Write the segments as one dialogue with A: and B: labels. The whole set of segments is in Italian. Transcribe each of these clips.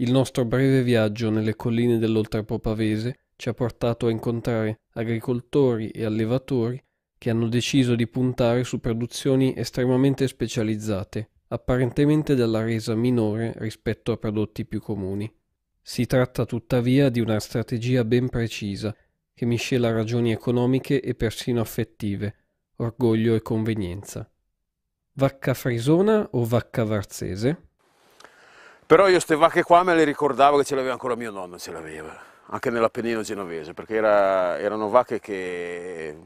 A: Il nostro breve viaggio nelle colline dell'Oltrepo Pavese ci ha portato a incontrare agricoltori e allevatori che hanno deciso di puntare su produzioni estremamente specializzate, apparentemente dalla resa minore rispetto a prodotti più comuni. Si tratta tuttavia di una strategia ben precisa, che miscela ragioni economiche e persino affettive, orgoglio e convenienza. Vacca frisona o vacca varzese? Però io queste vacche qua me le ricordavo che ce l'aveva ancora mio nonno, ce l'aveva, anche nell'Appennino genovese, perché era, erano vacche che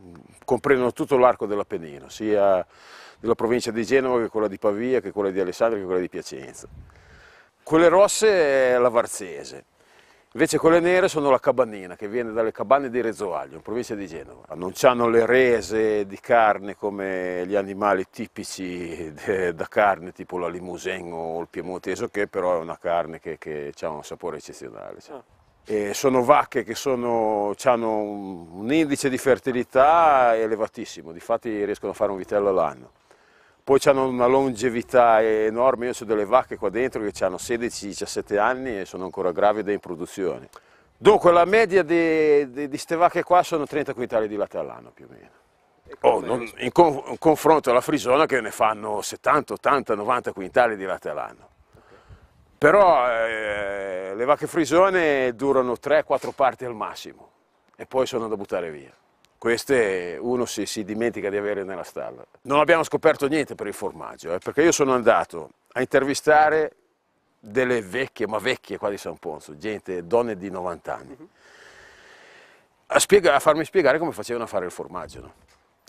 A: comprendono tutto l'arco dell'Appennino, sia della provincia di Genova che quella di Pavia, che quella di Alessandria, che quella di Piacenza. Quelle rosse è eh, la Varzese, Invece quelle nere sono la cabanina, che viene dalle cabane di Rezzoaglio, in provincia di Genova. Non hanno le rese di carne come gli animali tipici de, da carne, tipo la limousin o il piemontese, che però è una carne che, che ha un sapore eccezionale. Cioè. E sono vacche che sono, hanno un, un indice di fertilità elevatissimo, difatti riescono a fare un vitello all'anno poi hanno una longevità enorme, io ho delle vacche qua dentro che hanno 16-17 anni e sono ancora gravide in produzione. Dunque la media di, queste vacche qua sono 30 quintali di latte all'anno più o meno. Oh, non, in, con, in confronto alla frisona che ne fanno 70, 80, 90 quintali di latte all'anno. Però eh, le vacche frisone durano 3-4 parti al massimo e poi sono da buttare via queste uno si, si, dimentica di avere nella stalla. Non abbiamo scoperto niente per il formaggio, eh, perché io sono andato a intervistare delle vecchie, ma vecchie qua di San Ponzo, gente, donne di 90 anni, a, spiega, a farmi spiegare come facevano a fare il formaggio. No?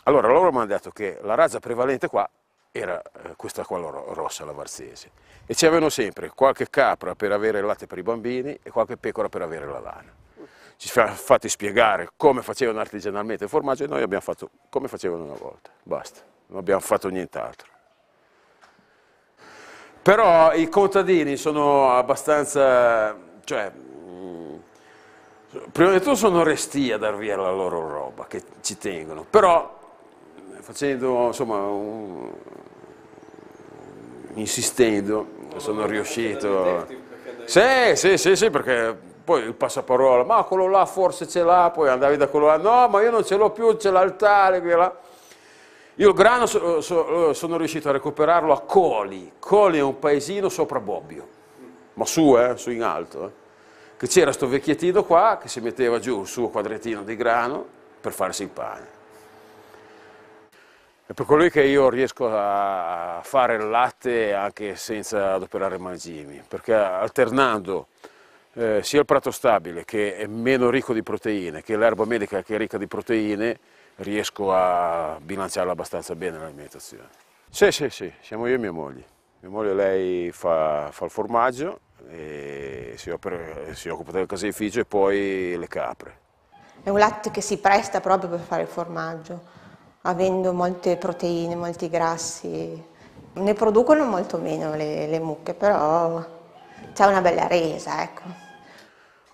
A: Allora loro mi hanno detto che la razza prevalente qua era eh, questa qua rossa, la varzese, e c'erano sempre qualche capra per avere il latte per i bambini e qualche pecora per avere la lana ci fate spiegare come facevano artigianalmente il formaggio e noi abbiamo fatto come facevano una volta, basta, non abbiamo fatto nient'altro. Però i contadini sono abbastanza, cioè, prima di tutto sono resti a dar via la loro roba, che ci tengono, però facendo, insomma, un, insistendo, sono riuscito... Sì, sì, sì, sì, perché poi il passaparola, ma quello là forse ce l'ha, poi andavi da quello là, no, ma io non ce l'ho più, c'è l'altare, qui Io il grano so, so, sono riuscito a recuperarlo a Coli, Coli è un paesino sopra Bobbio, ma su, eh, su in alto, eh. che c'era sto vecchiettino qua che si metteva giù il suo quadrettino di grano per farsi il pane. È per colui che io riesco a fare il latte anche senza adoperare mangimi, perché alternando eh, sia il prato stabile che è meno ricco di proteine che l'erba medica che è ricca di proteine riesco a bilanciarla abbastanza bene l'alimentazione. Sì, sì, sì, siamo io e mia moglie. Mia moglie lei fa, fa il formaggio, si, opera, si occupa del caseificio e poi le capre. È un latte che si presta proprio per fare il formaggio avendo molte proteine, molti grassi. Ne producono molto meno le, le mucche, però c'è una bella resa, ecco.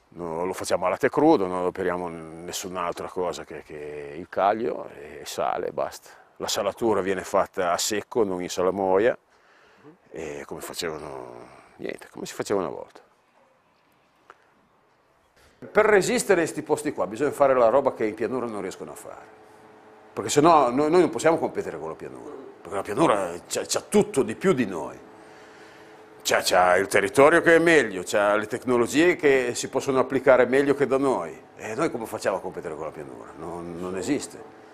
A: No, lo facciamo a latte crudo, non operiamo nessun'altra cosa che, che, il caglio e sale e basta. La salatura viene fatta a secco, non in salamoia, e come facevano, niente, come si faceva una volta. Per resistere a questi posti qua bisogna fare la roba che in pianura non riescono a fare, perché sennò noi, noi non possiamo competere con la pianura, perché la pianura c'ha tutto di più di noi c'è, il territorio che è meglio, c'è le tecnologie che si possono applicare meglio che da noi. E noi come facciamo a competere con la pianura? non, non esiste.